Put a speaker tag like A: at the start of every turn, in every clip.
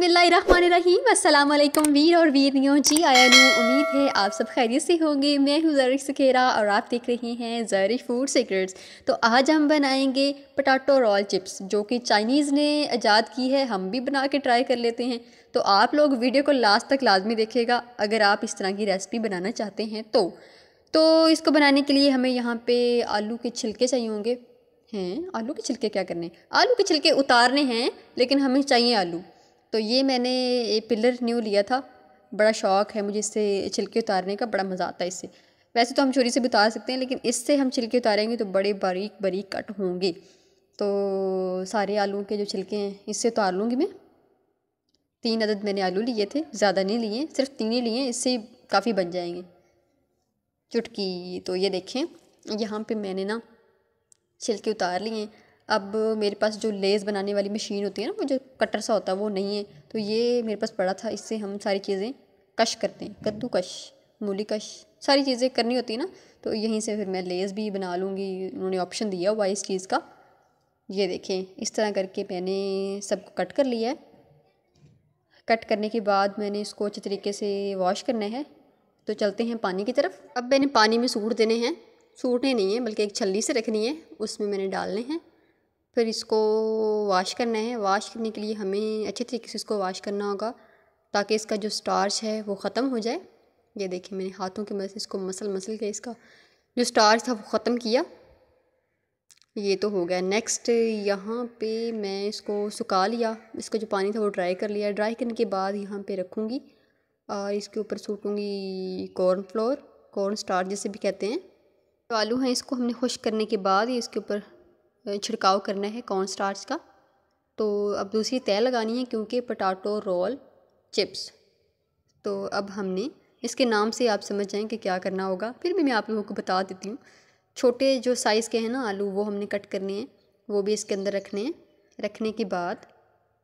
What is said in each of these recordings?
A: वालेकुम वीर और वीर नियो जी आया नू उम्मीद है आप सब खैरियत से होंगे मैं हूँ ज़ारिक सखेरा और आप देख रहे हैं ज़ारी फूड सीक्रेट्स तो आज हम बनाएंगे पटाटो रोल चिप्स जो कि चाइनीज़ ने ईजाद की है हम भी बना के ट्राई कर लेते हैं तो आप लोग वीडियो को लास्ट तक लाजमी देखेगा अगर आप इस तरह की रेसिपी बनाना चाहते हैं तो तो इसको बनाने के लिए हमें यहाँ पर आलू के छिलके चाहिए होंगे हैं आलू के छिलके क्या करने आलू के छिलके उतारने हैं लेकिन हमें चाहिए आलू तो ये मैंने ये पिलर न्यू लिया था बड़ा शौक है मुझे इससे छिलके उतारने का बड़ा मज़ा आता है इससे वैसे तो हम चोरी से भी उतार सकते हैं लेकिन इससे हम छिलके उतारेंगे तो बड़े बारीक बारीक कट होंगे तो सारे आलू के जो छिलके हैं इससे उतार तो लूँगी मैं तीन अदद मैंने आलू लिए थे ज़्यादा नहीं लिए सिर्फ तीन ही लिए इससे काफ़ी बन जाएंगे चुटकी तो ये देखें यहाँ पे मैंने ना छिलके उतार लिए अब मेरे पास जो लेस बनाने वाली मशीन होती है ना वो जो कटर सा होता है वो नहीं है तो ये मेरे पास पड़ा था इससे हम सारी चीज़ें कश करते हैं कद्दू कश मूली कश सारी चीज़ें करनी होती है ना तो यहीं से फिर मैं लेस भी बना लूँगी उन्होंने ऑप्शन दिया हुआ इस चीज़ का ये देखें इस तरह करके मैंने सबको कट कर लिया है कट करने के बाद मैंने इसको अच्छे तरीके से वॉश करना है तो चलते हैं पानी की तरफ अब मैंने पानी में सूट देने हैं सूटने नहीं है बल्कि एक छल्ली से रखनी है उसमें मैंने डालने हैं फिर इसको वाश करना है वाश करने के लिए हमें अच्छे तरीके से इसको वाश करना होगा ताकि इसका जो स्टार्च है वो ख़त्म हो जाए ये देखिए मैंने हाथों की मदद से इसको मसल मसल के इसका जो स्टार्च था वो ख़त्म किया ये तो हो गया नेक्स्ट यहाँ पे मैं इसको सुखा लिया इसका जो पानी था वो ड्राई कर लिया ड्राई करने के बाद यहाँ पे रखूँगी और इसके ऊपर सूटूँगी कॉर्न फ्लोर कॉर्न स्टार जैसे भी कहते हैं तो आलू हैं इसको हमने खुश करने के बाद ही इसके ऊपर छिड़काव करना है कॉर्न स्टार्च का तो अब दूसरी तय लगानी है क्योंकि पटाटो रोल चिप्स तो अब हमने इसके नाम से आप समझ जाएं कि क्या करना होगा फिर भी मैं आप लोगों को बता देती हूँ छोटे जो साइज़ के हैं ना आलू वो हमने कट करने हैं वो भी इसके अंदर रखने हैं रखने के बाद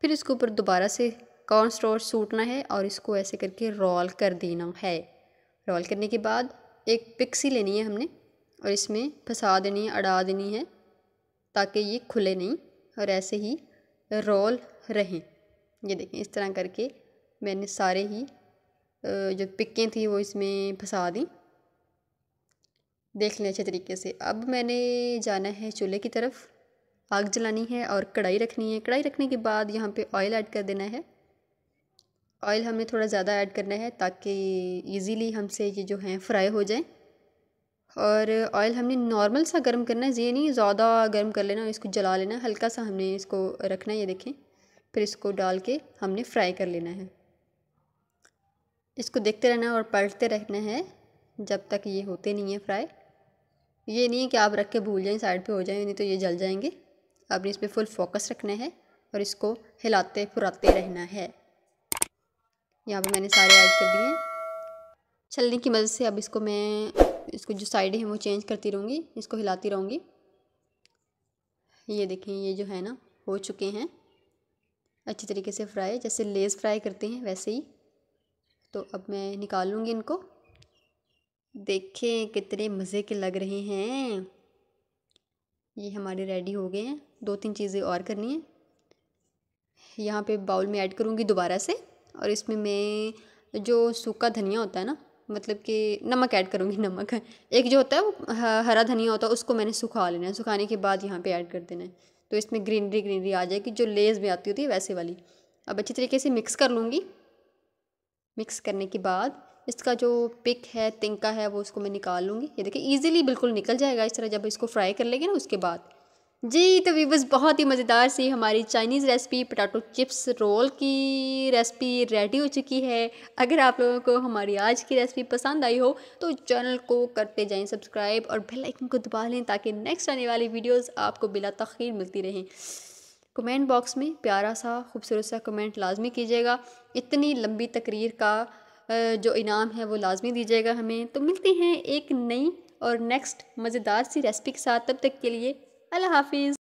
A: फिर इसके ऊपर दोबारा से कॉर्न स्टोर सूटना है और इसको ऐसे करके रोल कर देना है रोल करने के बाद एक पिक्सी लेनी है हमने और इसमें फंसा देनी है अड़ा देनी है ताकि ये खुले नहीं और ऐसे ही रोल रहें ये देखें इस तरह करके मैंने सारे ही जो पिक्के थी वो इसमें फंसा दी देख लें अच्छे तरीके से अब मैंने जाना है चूल्हे की तरफ आग जलानी है और कढ़ाई रखनी है कढ़ाई रखने के बाद यहाँ पे ऑयल ऐड कर देना है ऑयल हमें थोड़ा ज़्यादा ऐड करना है ताकि इजीली हमसे ये जो हैं फ्राई हो जाएं और ऑयल हमने नॉर्मल सा गर्म करना है ये नहीं ज़्यादा गर्म कर लेना इसको जला लेना हल्का सा हमने इसको रखना है ये देखें फिर इसको डाल के हमने फ्राई कर लेना है इसको देखते रहना और पलटते रहना है जब तक ये होते नहीं है फ्राई ये नहीं है कि आप रख के भूल जाएँ साइड पे हो जाएँ नहीं तो ये जल जाएंगे आपने इस पर फुल फोकस रखना है और इसको हिलाते फुराते रहना है यहाँ पर मैंने सारे ऐड कर दिए छलनी की मदद से अब इसको मैं इसको जो साइड है वो चेंज करती रहूँगी इसको हिलाती रहूँगी ये देखें ये जो है ना हो चुके हैं अच्छी तरीके से फ्राई जैसे लेस फ्राई करते हैं वैसे ही तो अब मैं निकाल लूँगी इनको देखें कितने मज़े के लग रहे हैं ये हमारे रेडी हो गए हैं दो तीन चीज़ें और करनी है यहाँ पे बाउल में ऐड करूँगी दोबारा से और इसमें मैं जो सूखा धनिया होता है ना मतलब कि नमक ऐड करूँगी नमक एक जो होता है वो हरा धनिया होता है उसको मैंने सुखा लेना है सुखाने के बाद यहाँ पे ऐड कर देना है तो इसमें ग्रीनरी ग्रीनरी आ जाएगी जो लेज़ में आती होती है वैसे वाली अब अच्छी तरीके से मिक्स कर लूँगी मिक्स करने के बाद इसका जो पिक है तिंका है वो उसको मैं निकाल लूँगी ये देखिए ईजिली बिल्कुल निकल जाएगा इस तरह जब इसको फ्राई कर लेंगे ना उसके बाद जी तो वीवर्स बहुत ही मज़ेदार सी हमारी Chinese recipe potato chips roll की रेसिपी रेडी हो चुकी है अगर आप लोगों को हमारी आज की रेसिपी पसंद आई हो तो चैनल को करते जाएं सब्सक्राइब और बेल आइकन को दबा लें ताकि नेक्स्ट आने वाली वीडियोस आपको बिला तखीर मिलती रहें कमेंट बॉक्स में प्यारा सा खूबसूरत सा कमेंट लाजमी कीजिएगा इतनी लंबी तकरीर का जो इनाम है वो लाजमी दीजिएगा हमें तो मिलते हैं एक नई और नेक्स्ट मज़ेदार सी रेसिपी के साथ तब तक के लिए الله حافظ